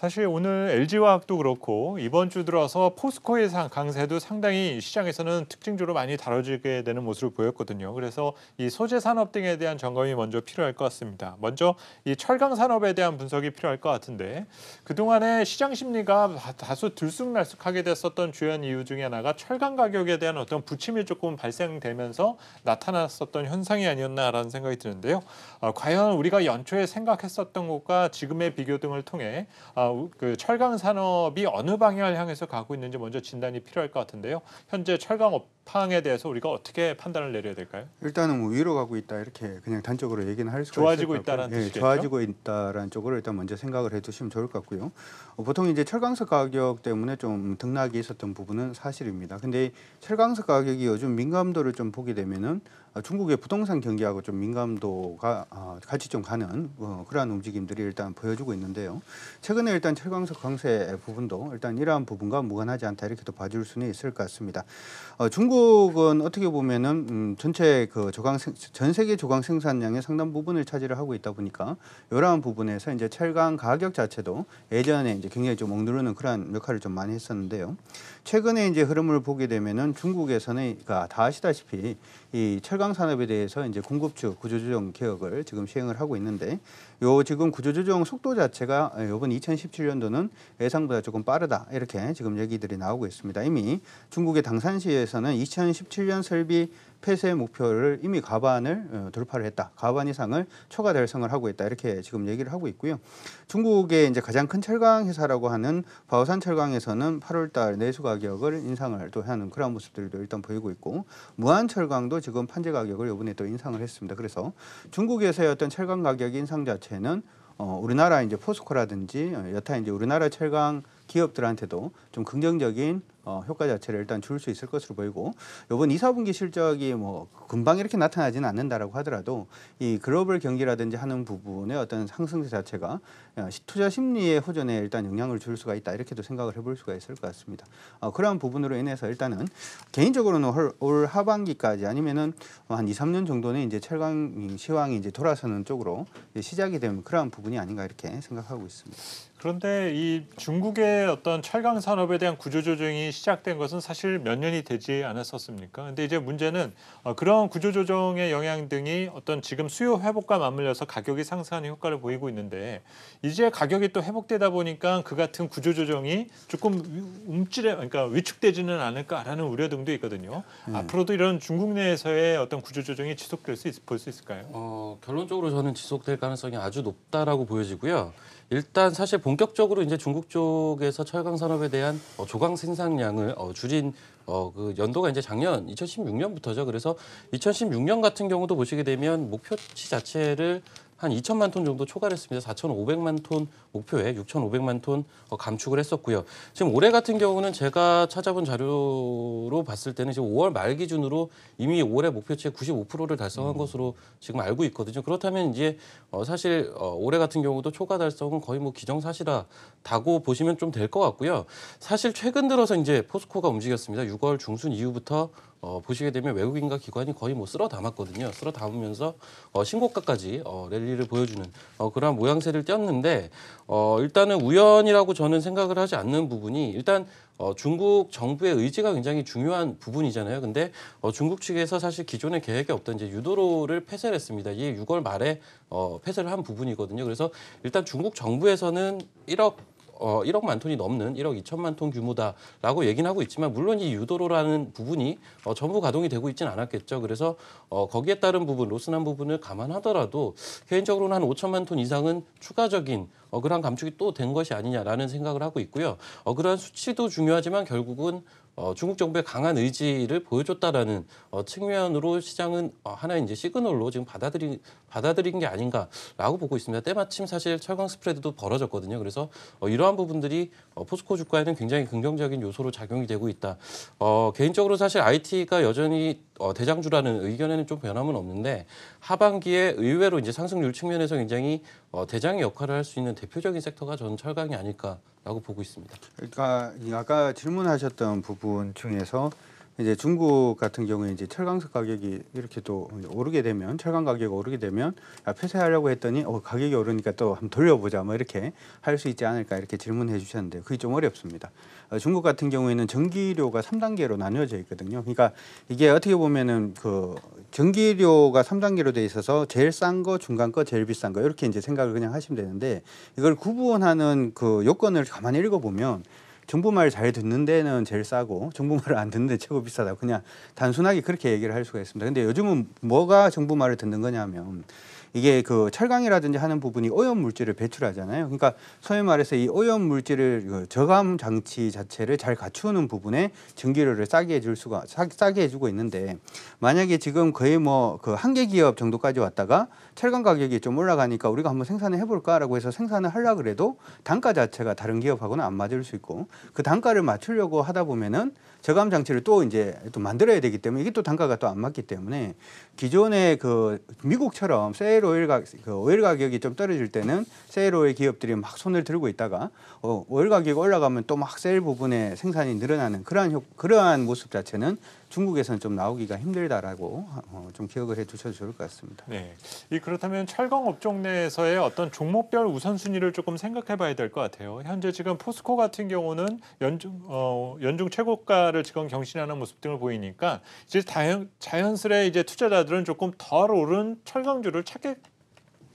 사실 오늘 LG화학도 그렇고 이번 주 들어서 포스코의 강세도 상당히 시장에서는 특징적으로 많이 다뤄지게 되는 모습을 보였거든요. 그래서 이 소재 산업 등에 대한 점검이 먼저 필요할 것 같습니다. 먼저 이 철강 산업에 대한 분석이 필요할 것 같은데 그동안에 시장 심리가 다소 들쑥날쑥하게 됐었던 주요한 이유 중에 하나가 철강 가격에 대한 어떤 부침이 조금 발생되면서 나타났었던 현상이 아니었나라는 생각이 드는데요. 어, 과연 우리가 연초에 생각했었던 것과 지금의 비교 등을 통해 어, 어, 그 철강 산업이 어느 방향을 향해서 가고 있는지 먼저 진단이 필요할 것 같은데요. 현재 철강 업 파항에 대해서 우리가 어떻게 판단을 내려야 될까요? 일단은 뭐 위로 가고 있다 이렇게 그냥 단적으로 얘기는 할 수가 좋아지고 있다는 예, 좋아지고 있다는 쪽으로 일단 먼저 생각을 해두시면 좋을 것 같고요. 어, 보통 이제 철강석 가격 때문에 좀 등락이 있었던 부분은 사실입니다. 근데 철강석 가격이 요즘 민감도를 좀 보게 되면은 아, 중국의 부동산 경기하고 좀 민감도가 아, 같이 좀 가는 어, 그러한 움직임들이 일단 보여주고 있는데요. 최근에 일단 철광석 강세 부분도 일단 이러한 부분과 무관하지 않다 이렇게도 봐줄 수는 있을 것 같습니다. 어, 중국 한국은 어떻게 보면은 음, 전체 그 조강 생, 전 세계 조강 생산량의 상당 부분을 차지를 하고 있다 보니까 이러한 부분에서 이제 철강 가격 자체도 예전에 이제 굉장히 좀 억누르는 그러한 역할을 좀 많이 했었는데요. 최근에 이제 흐름을 보게 되면은 중국에서는 그러니까 다 아시다시피 이 철강 산업에 대해서 이제 공급주 구조조정 개혁을 지금 시행을 하고 있는데 요 지금 구조조정 속도 자체가 요번 2017년도는 예상보다 조금 빠르다 이렇게 지금 얘기들이 나오고 있습니다. 이미 중국의 당산시에서는 2017년 설비 폐쇄 목표를 이미 가반을 어, 돌파를 했다. 가반 이상을 초과 달성을 하고 있다. 이렇게 지금 얘기를 하고 있고요. 중국의 이제 가장 큰 철강 회사라고 하는 바오산 철강에서는 8월달 내수 가격을 인상을 또 하는 그런 모습들도 일단 보이고 있고 무한 철강도 지금 판재 가격을 이번에 또 인상을 했습니다. 그래서 중국에서의 어떤 철강 가격 인상 자체는 어, 우리나라 이제 포스코라든지 여타 이제 우리나라 철강 기업들한테도 좀 긍정적인 어, 효과 자체를 일단 줄 수 있을 것으로 보이고 이번 2, 사분기 실적이 뭐 금방 이렇게 나타나지는 않는다라고 하더라도 이 글로벌 경기라든지 하는 부분의 어떤 상승세 자체가 어, 투자 심리의 호전에 일단 영향을 줄 수가 있다 이렇게도 생각을 해볼 수가 있을 것 같습니다. 어, 그러한 부분으로 인해서 일단은 개인적으로는 올, 올 하반기까지 아니면은 한 2, 3년 정도는 이제 철강 시황이 이제 돌아서는 쪽으로 이제 시작이 되면 그러한 부분이 아닌가 이렇게 생각하고 있습니다. 그런데 이 중국의 어떤 철강 산업에 대한 구조조정이 시작된 것은 사실 몇 년이 되지 않았었습니까? 근데 이제 문제는 어, 그런 구조조정의 영향 등이 어떤 지금 수요 회복과 맞물려서 가격이 상승하는 효과를 보이고 있는데 이제 가격이 또 회복되다 보니까 그 같은 구조조정이 조금 움찔해, 그러니까 위축되지는 않을까라는 우려 등도 있거든요. 음. 앞으로도 이런 중국 내에서의 어떤 구조조정이 지속될 수, 있, 볼수 있을까요? 어, 결론적으로 저는 지속될 가능성이 아주 높다라고 보여지고요. 일단 사실 본격적으로 이제 중국 쪽에서 철강 산업에 대한 어, 조강 생산량을 어, 줄인 어, 그 연도가 이제 작년 2016년부터죠. 그래서 2016년 같은 경우도 보시게 되면 목표치 자체를 한 2천만 톤 정도 초과를 했습니다. 4,500만 톤 목표에 6,500만 톤 어, 감축을 했었고요. 지금 올해 같은 경우는 제가 찾아본 자료로 봤을 때는 지금 5월 말 기준으로 이미 올해 목표치의 95%를 달성한 음. 것으로 지금 알고 있거든요. 그렇다면 이제 어, 사실 어, 올해 같은 경우도 초과 달성은 거의 뭐 기정사실화다고 보시면 좀 될 것 같고요. 사실 최근 들어서 이제 포스코가 움직였습니다. 6월 중순 이후부터 어, 보시게 되면 외국인과 기관이 거의 뭐 쓸어 담았거든요. 쓸어 담으면서 어, 신고가까지 어, 랠리를 보여주는 어, 그러한 모양새를 띄었는데 어, 일단은 우연이라고 저는 생각을 하지 않는 부분이 일단 어, 중국 정부의 의지가 굉장히 중요한 부분이잖아요. 근데 어, 중국 측에서 사실 기존의 계획에 없던 이제 유도로를 폐쇄를 했습니다. 이게 6월 말에 어, 폐쇄를 한 부분이거든요. 그래서 일단 중국 정부에서는 1억 어, 1억만 톤이 넘는 1억 2천만 톤 규모다라고 얘기는 하고 있지만 물론 이 유도로라는 부분이 어, 전부 가동이 되고 있지는 않았겠죠. 그래서 어, 거기에 따른 부분, 로스난 부분을 감안하더라도 개인적으로는 한 5천만 톤 이상은 추가적인 어, 그런 감축이 또 된 것이 아니냐라는 생각을 하고 있고요. 어, 그러한 수치도 중요하지만 결국은 어, 중국 정부의 강한 의지를 보여줬다라는 어, 측면으로 시장은 어, 하나의 이제 시그널로 지금 받아들인 받아들인 게 아닌가라고 보고 있습니다. 때마침 사실 철강 스프레드도 벌어졌거든요. 그래서 어, 이러한 부분들이 어, 포스코 주가에는 굉장히 긍정적인 요소로 작용이 되고 있다. 어, 개인적으로 사실 IT가 여전히 어, 대장주라는 의견에는 좀 변함은 없는데 하반기에 의외로 이제 상승률 측면에서 굉장히 어, 대장의 역할을 할 수 있는 대표적인 섹터가 전 철강이 아닐까 라고 보고 있습니다. 그러니까 아까 질문하셨던 부분 중에서 이제 중국 같은 경우에 이제 철강석 가격이 이렇게 또 오르게 되면 철강 가격이 오르게 되면 아, 폐쇄하려고 했더니 어, 가격이 오르니까 또 한번 돌려보자 뭐 이렇게 할 수 있지 않을까 이렇게 질문해 주셨는데 그게 좀 어렵습니다. 어, 중국 같은 경우에는 전기료가 삼단계로 나뉘어져 있거든요. 그러니까 이게 어떻게 보면은 그 전기료가 삼단계로돼 있어서 제일 싼 거, 중간 거, 제일 비싼 거 이렇게 이제 생각을 그냥 하시면 되는데 이걸 구분하는 그 요건을 가만히 읽어보면 정부 말 잘 듣는 데는 제일 싸고 정부 말을 안 듣는 데 최고 비싸다. 그냥 단순하게 그렇게 얘기를 할 수가 있습니다. 근데 요즘은 뭐가 정부 말을 듣는 거냐면 이게 그 철강이라든지 하는 부분이 오염 물질을 배출하잖아요. 그러니까 소위 말해서 이 오염 물질을 그 저감 장치 자체를 잘 갖추는 부분에 전기료를 싸게 해줄 수가 싸, 게 해주고 있는데 만약에 지금 거의 뭐 그 한 개 기업 정도까지 왔다가 철강 가격이 좀 올라가니까 우리가 한번 생산을 해볼까라고 해서 생산을 하려 그래도 단가 자체가 다른 기업하고는 안 맞을 수 있고 그 단가를 맞추려고 하다 보면은 저감 장치를 또 이제 또 만들어야 되기 때문에 이게 또 단가가 또 안 맞기 때문에 기존에그 미국처럼 세일 오일 가그 오일 가격이 좀 떨어질 때는 세일 오일 기업들이 막 손을 들고 있다가 어, 오일 가격이 올라가면 또 막 세일 부분에 생산이 늘어나는 그러한 효, 그러한 모습 자체는 중국에서는 좀 나오기가 힘들다라고 어, 좀 기억을 해두셔도 좋을 것 같습니다. 네, 이 그렇다면 철강 업종 내에서의 어떤 종목별 우선순위를 조금 생각해봐야 될 것 같아요. 현재 지금 포스코 같은 경우는 연중 어, 연중 최고가를 지금 경신하는 모습 등을 보이니까 이제 자연, 자연스레 이제 투자자들은 조금 덜 오른 철강주를 찾게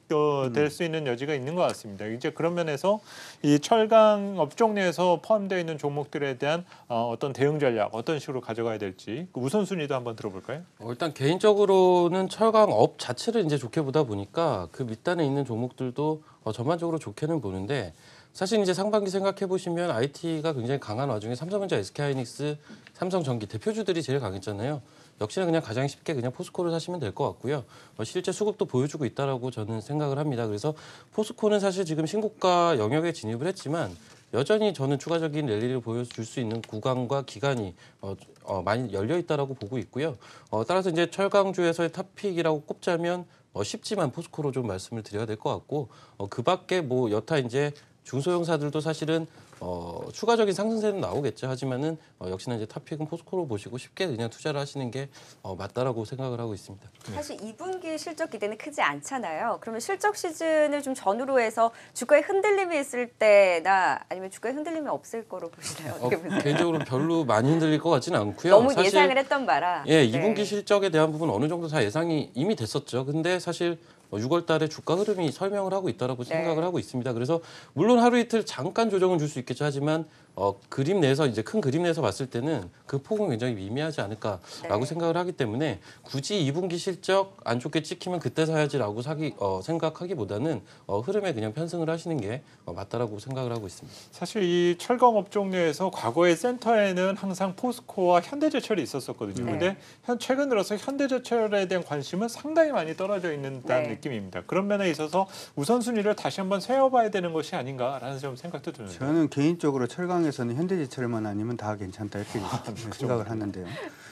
위될수 음. 있는 여지가 있는 것 같습니다. 이제 그런 면에서 이 철강 업종 내에서 포함되어 있는 종목들에 대한 어, 어떤 대응 전략 어떤 식으로 가져가야 될지 그 우선순위도 한번 들어볼까요? 어, 일단 개인적으로는 철강 업 자체를 이제 좋게 보다 보니까 그 밑단에 있는 종목들도 어, 전반적으로 좋게는 보는데 사실 이제 상반기 생각해 보시면 IT가 굉장히 강한 와중에 삼성전자, SK하이닉스, 삼성전기 대표주들이 제일 강했잖아요. 역시나 그냥 가장 쉽게 그냥 포스코를 사시면 될 것 같고요. 어, 실제 수급도 보여주고 있다라고 저는 생각을 합니다. 그래서 포스코는 사실 지금 신고가 영역에 진입을 했지만 여전히 저는 추가적인 랠리를 보여줄 수 있는 구간과 기간이 어, 어, 많이 열려 있다라고 보고 있고요. 어, 따라서 이제 철강주에서의 탑픽이라고 꼽자면 어, 쉽지만 포스코로 좀 말씀을 드려야 될 것 같고 어, 그 밖에 뭐 여타 이제 중소형사들도 사실은 어, 추가적인 상승세는 나오겠죠. 하지만은 어, 역시나 이제 탑픽은 포스코로 보시고 쉽게 그냥 투자를 하시는 게 어, 맞다라고 생각을 하고 있습니다. 네. 사실 2분기 실적 기대는 크지 않잖아요. 그러면 실적 시즌을 좀 전후로 해서 주가에 흔들림이 있을 때나 아니면 주가에 흔들림이 없을 거로 보시나요? 어, 어떻게 보 개인적으로 별로 많이 흔들릴 것 같지는 않고요. 너무 사실, 예상을 했던 바라. 예, 2분기 실적에 대한 부분 어느 정도 다 예상이 이미 됐었죠. 근데 사실 6월 뭐 달에 주가 흐름이 설명을 하고 있다고 네. 생각을 하고 있습니다. 그래서 물론 하루 이틀 잠깐 조정은 줄 수 있겠죠. 하지만 어, 그림 내에서 이제 큰 그림 내에서 봤을 때는 그 폭은 굉장히 미미하지 않을까라고 네. 생각을 하기 때문에 굳이 2분기 실적 안 좋게 찍히면 그때 사야지라고 사기, 어, 생각하기보다는 어, 흐름에 그냥 편승을 하시는 게 어, 맞다라고 생각을 하고 있습니다. 사실 이 철강 업종 내에서 과거의 센터에는 항상 포스코와 현대제철이 있었었거든요. 그런데 네. 현, 최근 들어서 현대제철에 대한 관심은 상당히 많이 떨어져 있는 네. 느낌입니다. 그런 면에 있어서 우선순위를 다시 한번 세워봐야 되는 것이 아닌가라는 좀 생각도 드는데 저는 개인적으로 철강 상황에서는 현대제철만 아니면 다 괜찮다 이렇게 아, 생각을 하는데요.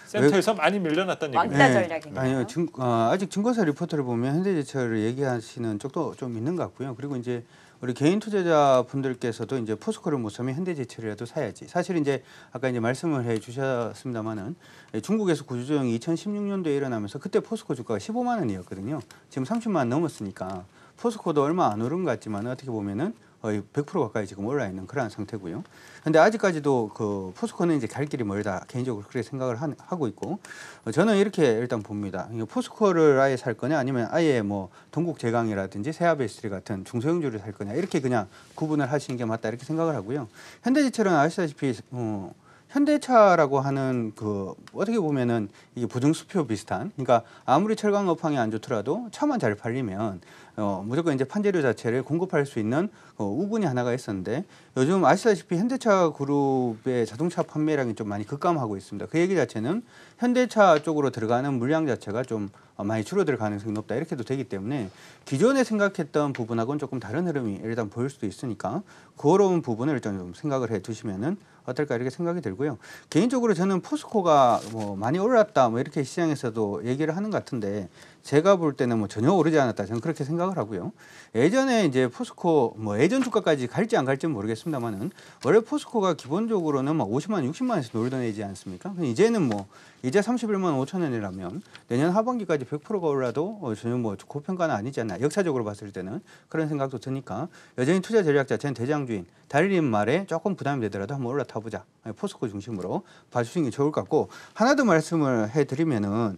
센터에서 많이 밀려났다는 얘기예 왕따 전략인가요? 네. 아니요. 증, 어, 아직 증권사 리포트를 보면 현대제철을 얘기하시는 쪽도 좀 있는 것 같고요. 그리고 이제 우리 개인 투자자 분들께서도 이제 포스코를 못 사면 현대제철이라도 사야지. 사실 이제 아까 이제 말씀을 해 주셨습니다만은 예, 중국에서 구조조정이 2016년도에 일어나면서 그때 포스코 주가가 15만 원이었거든요. 지금 30만 원 넘었으니까 포스코도 얼마 안 오른 것 같지만 어떻게 보면은 거의 100% 가까이 지금 올라 있는 그러한 상태고요. 근데 아직까지도 그 포스코는 이제 갈 길이 멀다 개인적으로 그렇게 생각을 한, 하고 있고 어, 저는 이렇게 일단 봅니다. 포스코를 아예 살 거냐 아니면 아예 뭐 동국 제강이라든지 세아베스트리 같은 중소형주를 살 거냐 이렇게 그냥 구분을 하시는 게 맞다 이렇게 생각을 하고요. 현대지철은 아시다시피 어, 현대차라고 하는 그 어떻게 보면은 이게 보증수표 비슷한 그러니까 아무리 철강 업황이 안 좋더라도 차만 잘 팔리면 어 무조건 이제 판재료 자체를 공급할 수 있는 어, 그 우군이 하나가 있었는데 요즘 아시다시피 현대차 그룹의 자동차 판매량이 좀 많이 급감하고 있습니다. 그 얘기 자체는 현대차 쪽으로 들어가는 물량 자체가 좀 많이 줄어들 가능성이 높다 이렇게도 되기 때문에 기존에 생각했던 부분하고는 조금 다른 흐름이 일단 보일 수도 있으니까 그런 부분을 일단 좀 생각을 해 두시면은 어떨까 이렇게 생각이 들고요. 개인적으로 저는 포스코가 뭐 많이 올랐다 뭐 이렇게 시장에서도 얘기를 하는 것 같은데 제가 볼 때는 뭐 전혀 오르지 않았다. 저는 그렇게 생각을 하고요. 예전에 이제 포스코 뭐 예전 주가까지 갈지 안 갈지는 모르겠습니다만은 원래 포스코가 기본적으로는 막 50만 원, 60만 에서 놀던 애지 않습니까? 이제는 뭐 이제 31만 5천 원이라면 내년 하반기까지 100%가 올라도 어, 전혀 뭐 고평가는 아니지 않나. 역사적으로 봤을 때는 그런 생각도 드니까 여전히 투자 전략 자체는 대장주인 달린 말에 조금 부담이 되더라도 한번 올라타 보자. 포스코 중심으로 봐주시는 게 좋을 것 같고 하나 더 말씀을 해드리면은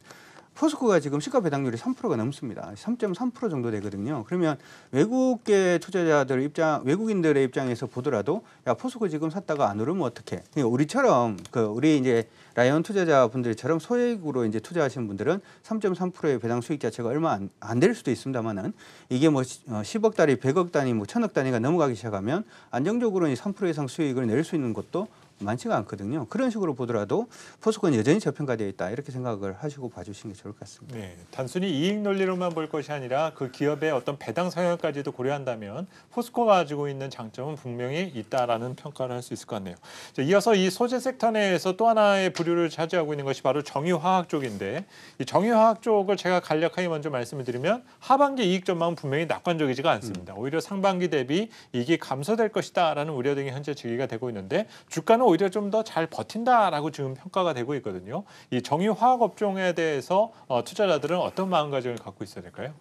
포스코가 지금 시가 배당률이 3%가 넘습니다. 3.3% 정도 되거든요. 그러면 외국계 투자자들 입장, 외국인들의 입장에서 보더라도 야 포스코 지금 샀다가 안 오르면 어떻게? 그러니까 우리처럼 그 우리 이제 라이언 투자자분들처럼 소액으로 이제 투자하시는 분들은 3.3%의 배당 수익 자체가 얼마 안안될 수도 있습니다만은 이게 뭐 10억 어, 단위, 100억 단위, 뭐 1000억 단위가 넘어가기 시작하면 안정적으로 이3% 이상 수익을 낼 수 있는 것도 많지가 않거든요. 그런 식으로 보더라도 포스코는 여전히 저평가되어 있다 이렇게 생각을 하시고 봐주시는 게 좋을 것 같습니다. 네, 단순히 이익 논리로만 볼 것이 아니라 그 기업의 어떤 배당 성향까지도 고려한다면 포스코가 가지고 있는 장점은 분명히 있다라는 평가를 할 수 있을 것 같네요. 자, 이어서 이 소재 섹터 내에서 또 하나의 부류를 차지하고 있는 것이 바로 정유화학 쪽인데 이 정유화학 쪽을 제가 간략하게 먼저 말씀을 드리면 하반기 이익 전망은 분명히 낙관적이지가 않습니다. 음. 오히려 상반기 대비 이익이 감소될 것이다라는 우려 등이 현재 제기가 되고 있는데 주가는 오히려 좀 더 잘 버틴다라고 지금 평가가 되고 있거든요. 이 정유화학 업종에 대해서 어, 투자자들은 어떤 마음가짐을 갖고 있어야 될까요?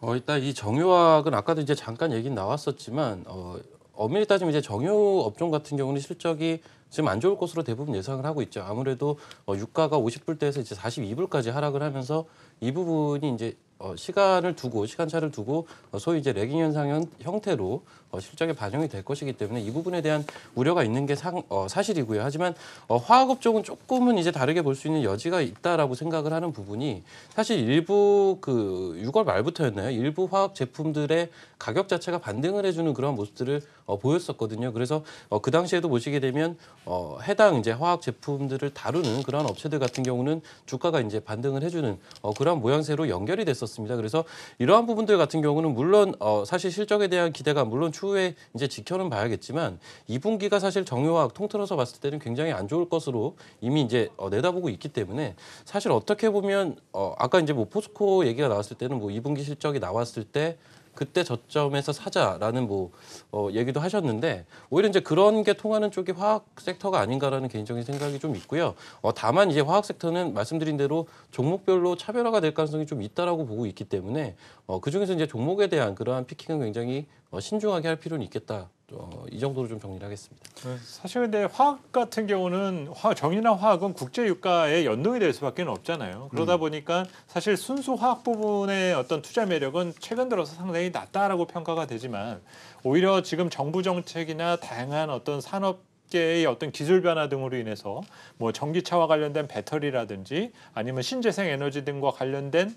어, 일단 이 정유화학은 아까도 이제 잠깐 얘기 나왔었지만 어, 엄밀히 따지면 이제 정유 업종 같은 경우는 실적이 지금 안 좋을 것으로 대부분 예상을 하고 있죠. 아무래도 어, 유가가 50불대에서 이제 42불까지 하락을 하면서 이 부분이 이제 어, 시간을 두고 시간차를 두고 어, 소위 이제 레깅 현상 형태로 어, 실적에 반영이 될 것이기 때문에 이 부분에 대한 우려가 있는 게 상, 어, 사실이고요. 하지만 어, 화학업 쪽은 조금은 이제 다르게 볼 수 있는 여지가 있다라고 생각을 하는 부분이 사실 일부 그 6월 말부터였나요? 일부 화학 제품들의 가격 자체가 반등을 해주는 그런 모습들을 어, 보였었거든요. 그래서 어, 그 당시에도 보시게 되면 어, 해당 이제 화학 제품들을 다루는 그런 업체들 같은 경우는 주가가 이제 반등을 해주는 어, 그런 모양새로 연결이 됐었. 있었습니다. 그래서 이러한 부분들 같은 경우는 물론 어, 사실 실적에 대한 기대가 물론 추후에 이제 지켜는 봐야겠지만 2분기가 사실 정유화학 통틀어서 봤을 때는 굉장히 안 좋을 것으로 이미 이제 어, 내다보고 있기 때문에 사실 어떻게 보면 어, 아까 이제 뭐 포스코 얘기가 나왔을 때는 뭐 2분기 실적이 나왔을 때 그때 저점에서 사자라는 뭐 어, 얘기도 하셨는데 오히려 이제 그런 게 통하는 쪽이 화학 섹터가 아닌가라는 개인적인 생각이 좀 있고요. 어, 다만 이제 화학 섹터는 말씀드린 대로 종목별로 차별화가 될 가능성이 좀 있다라고 보고 있기 때문에 어, 그 중에서 이제 종목에 대한 그러한 피킹은 굉장히 어, 신중하게 할 필요는 있겠다. 어, 이 정도로 좀 정리를 하겠습니다. 네, 사실 근데 화학 같은 경우는 화, 정의나 화학은 국제 유가에 연동이 될 수밖에 없잖아요. 그러다 음. 보니까 사실 순수 화학 부분의 어떤 투자 매력은 최근 들어서 상당히 낮다라고 평가가 되지만 오히려 지금 정부 정책이나 다양한 어떤 산 업계의 어떤 기술 변화 등으로 인해서 뭐 전기차와 관련된 배터리라든지 아니면 신재생 에너지 등과 관련된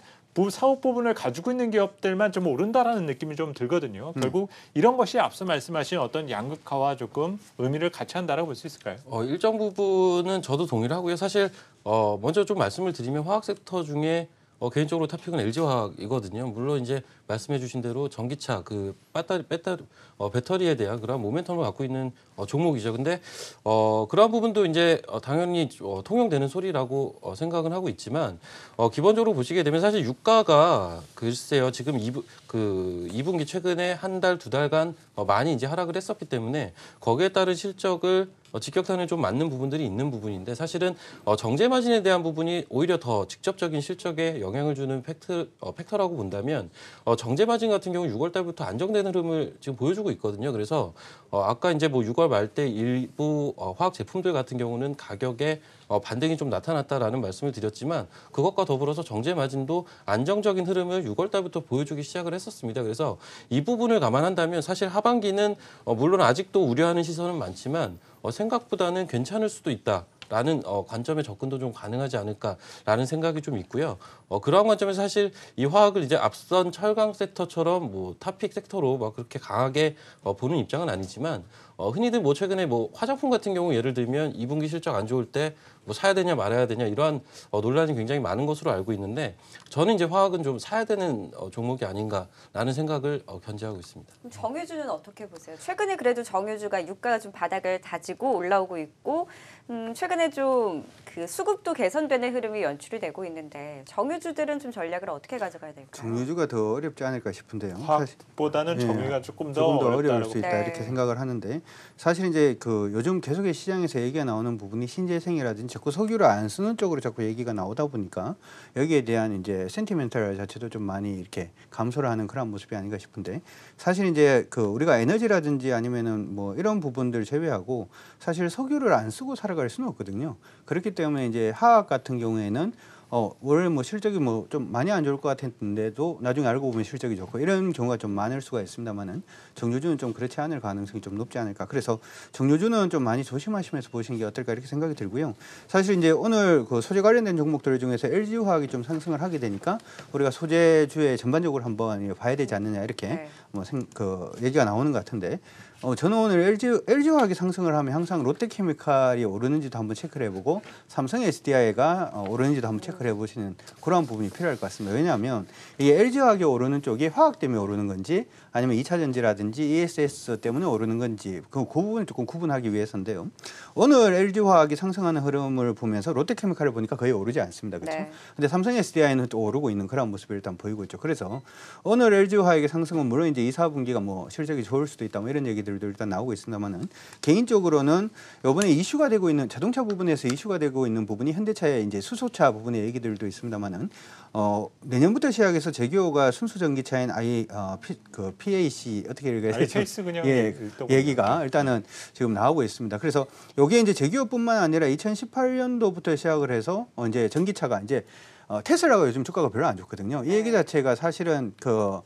사업 부분을 가지고 있는 기업들만 좀 오른다라는 느낌이 좀 들거든요. 음. 결국 이런 것이 앞서 말씀하신 어떤 양극화와 조금 의미를 같이 한다라고 볼 수 있을까요? 어, 일정 부분은 저도 동의를 하고요. 사실 어, 먼저 좀 말씀을 드리면 화학 섹터 중에 어, 개인적으로 탑픽은 LG화학이거든요. 물론 이제 말씀해주신 대로 전기차 그 배터리, 배터리 어, 배터리에 대한 그런 모멘텀을 갖고 있는 어, 종목이죠. 근데 어, 그러한 부분도 이제 어, 당연히 어, 통용되는 소리라고 어, 생각은 하고 있지만 어, 기본적으로 보시게 되면 사실 유가가 글쎄요 지금 2부, 그 2분기 최근에 한 달 두 달간 어, 많이 이제 하락을 했었기 때문에 거기에 따른 실적을 어, 직격탄을 좀 맞는 부분들이 있는 부분인데 사실은 어, 정제 마진에 대한 부분이 오히려 더 직접적인 실적에 영향을 주는 팩트, 어, 팩터라고 본다면 정제 마진 같은 경우 6월 달부터 안정된 흐름을 지금 보여주고 있거든요. 그래서 아까 이제 뭐 6월 말 때 일부 화학 제품들 같은 경우는 가격에 어, 반등이 좀 나타났다라는 말씀을 드렸지만 그것과 더불어서 정제 마진도 안정적인 흐름을 6월 달부터 보여주기 시작을 했었습니다. 그래서 이 부분을 감안한다면 사실 하반기는 어, 물론 아직도 우려하는 시선은 많지만 어, 생각보다는 괜찮을 수도 있다. 라는 어, 관점의 접근도 좀 가능하지 않을까라는 생각이 좀 있고요. 어, 그러한 관점에서 사실 이 화학을 이제 앞선 철강 섹터처럼 뭐 탑픽 섹터로 막 그렇게 강하게 어, 보는 입장은 아니지만 어, 흔히들 뭐 최근에 뭐 화장품 같은 경우 예를 들면 2분기 실적 안 좋을 때 뭐 사야 되냐 말아야 되냐 이러한 어, 논란이 굉장히 많은 것으로 알고 있는데 저는 이제 화학은 좀 사야 되는 어, 종목이 아닌가라는 생각을 어, 견지하고 있습니다. 정유주는 어떻게 보세요? 최근에 그래도 정유주가 유가가 좀 바닥을 다지고 올라오고 있고 음, 최근에 좀그 수급도 개선되는 흐름이 연출이 되고 있는데 정유주들은 좀 전략을 어떻게 가져가야 될까요? 정유주가 더 어렵지 않을까 싶은데요. 화학보다는 정유가 예, 조금 더, 조금 더 어려울 수 있다 네. 이렇게 생각을 하는데 사실 이제 그 요즘 계속해 시장에서 얘기가 나오는 부분이 신재생이라든지 자꾸 석유를 안 쓰는 쪽으로 자꾸 얘기가 나오다 보니까 여기에 대한 이제 센티멘탈 자체도 좀 많이 이렇게 감소를 하는 그런 모습이 아닌가 싶은데 사실 이제 그 우리가 에너지라든지 아니면은 뭐 이런 부분들 제외하고 사실 석유를 안 쓰고 살아갈 수는 없거든요. 그렇기 때문에 이제 하학 같은 경우에는 어 원래 뭐 실적이 뭐 좀 많이 안 좋을 것 같았는데도 나중에 알고 보면 실적이 좋고 이런 경우가 좀 많을 수가 있습니다만은 정유주는 좀 그렇지 않을 가능성이 좀 높지 않을까 그래서 정유주는 좀 많이 조심하시면서 보시는 게 어떨까 이렇게 생각이 들고요 사실 이제 오늘 그 소재 관련된 종목들 중에서 LG 화학이 좀 상승을 하게 되니까 우리가 소재주의 전반적으로 한번 봐야 되지 않느냐 이렇게 네. 뭐그 얘기가 나오는 것 같은데 어, 저는 오늘 LG, LG화학이 상승을 하면 항상 롯데케미칼이 오르는지도 한번 체크를 해보고 삼성 SDI가 어, 오르는지도 한번 체크를 해보시는 그러한 부분이 필요할 것 같습니다. 왜냐하면 이게 LG화학이 오르는 쪽이 화학 때문에 오르는 건지 아니면 2차전지라든지 ESS 때문에 오르는 건지 그, 그 부분을 조금 구분하기 위해서인데요. 오늘 LG화학이 상승하는 흐름을 보면서 롯데케미칼을 보니까 거의 오르지 않습니다. 그렇죠? 네. 근데 삼성 SDI는 또 오르고 있는 그런 모습을 일단 보이고 있죠. 그래서 오늘 LG화학의 상승은 물론 이제 이사분기가뭐 실적이 좋을 수도 있다 뭐 이런 얘기들도 일단 나오고 있습니다만은 개인적으로는 요번에 이슈가 되고 있는 자동차 부분에서 이슈가 되고 있는 부분이 현대차의 이제 수소차 부분의 얘기들도 있습니다만은 어, 내년부터 시작해서 제규어가 순수 전기차인 아이 어, 피, 그 PAC e 어떻게 읽어야 되죠? 체이스 그냥 예, 그 얘기가 일단은 지금 나오고 있습니다. 그래서 여기에 이제 제기업뿐만 아니라 2018년도부터 시작을 해서 어, 이제 전기차가 이제 어, 테슬라가 요즘 주가가 별로 안 좋거든요. 이 얘기 네. 자체가 사실은 그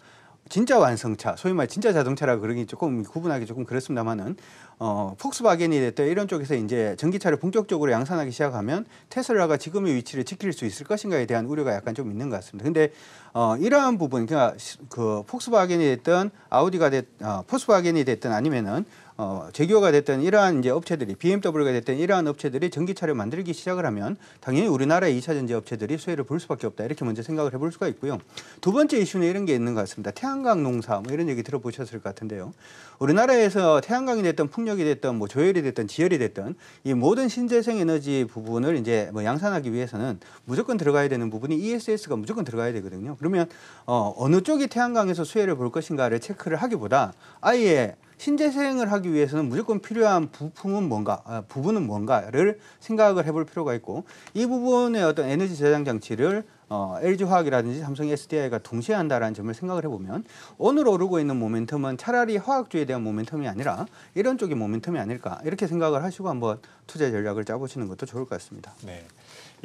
진짜 완성차, 소위 말해 진짜 자동차라 그러기 조금 구분하기 조금 그렇습니다만은 어, 폭스바겐이 됐든 이런 쪽에서 이제 전기차를 본격적으로 양산하기 시작하면 테슬라가 지금의 위치를 지킬 수 있을 것인가에 대한 우려가 약간 좀 있는 것 같습니다. 근데 어, 이러한 부분, 그러니까 그 폭스바겐이 됐든 아우디가 됐, 어, 폭스바겐이 됐든 아니면은 어, 제규어가 됐던 이러한 이제 업체들이 BMW가 됐던 이러한 업체들이 전기차를 만들기 시작을 하면 당연히 우리나라의 2차 전지 업체들이 수혜를 볼 수밖에 없다 이렇게 먼저 생각을 해볼 수가 있고요. 두 번째 이슈는 이런 게 있는 것 같습니다. 태양광 농사 뭐 이런 얘기 들어보셨을 것 같은데요. 우리나라에서 태양광이 됐던 풍력이 됐던 뭐 조열이 됐던 지열이 됐던 이 모든 신재생 에너지 부분을 이제 뭐 양산하기 위해서는 무조건 들어가야 되는 부분이 ESS가 무조건 들어가야 되거든요. 그러면 어, 어느 쪽이 태양광에서 수혜를 볼 것인가를 체크를 하기보다 아예 신재생을 하기 위해서는 무조건 필요한 부품은 뭔가, 아, 부분은 뭔가를 생각을 해볼 필요가 있고 이 부분의 어떤 에너지 저장 장치를 어, LG화학이라든지 삼성 SDI가 동시에 한다라는 점을 생각을 해보면 오늘 오르고 있는 모멘텀은 차라리 화학주에 대한 모멘텀이 아니라 이런 쪽의 모멘텀이 아닐까 이렇게 생각을 하시고 한번 투자 전략을 짜보시는 것도 좋을 것 같습니다. 네.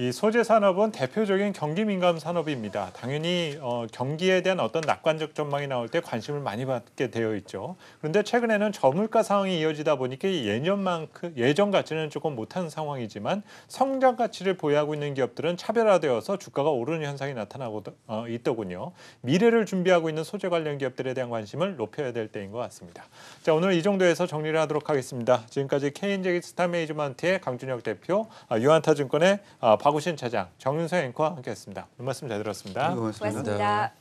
이 소재 산업은 대표적인 경기 민감 산업입니다. 당연히 어, 경기에 대한 어떤 낙관적 전망이 나올 때 관심을 많이 받게 되어 있죠. 그런데 최근에는 저물가 상황이 이어지다 보니까 예년만큼 그 예전 가치는 조금 못한 상황이지만 성장 가치를 보유하고 있는 기업들은 차별화되어서 주가가 오르는 현상이 나타나고 어, 있더군요. 미래를 준비하고 있는 소재 관련 기업들에 대한 관심을 높여야 될 때인 것 같습니다. 자 오늘 이 정도에서 정리를 하도록 하겠습니다. 지금까지 케인제기 스타메이지먼트의 강준혁 대표, 아, 유한타증권의 아, 박우신 차장, 정윤서 앵커와 함께했습니다. 오늘 말씀 잘 들었습니다. 네, 고맙습니다. 고맙습니다.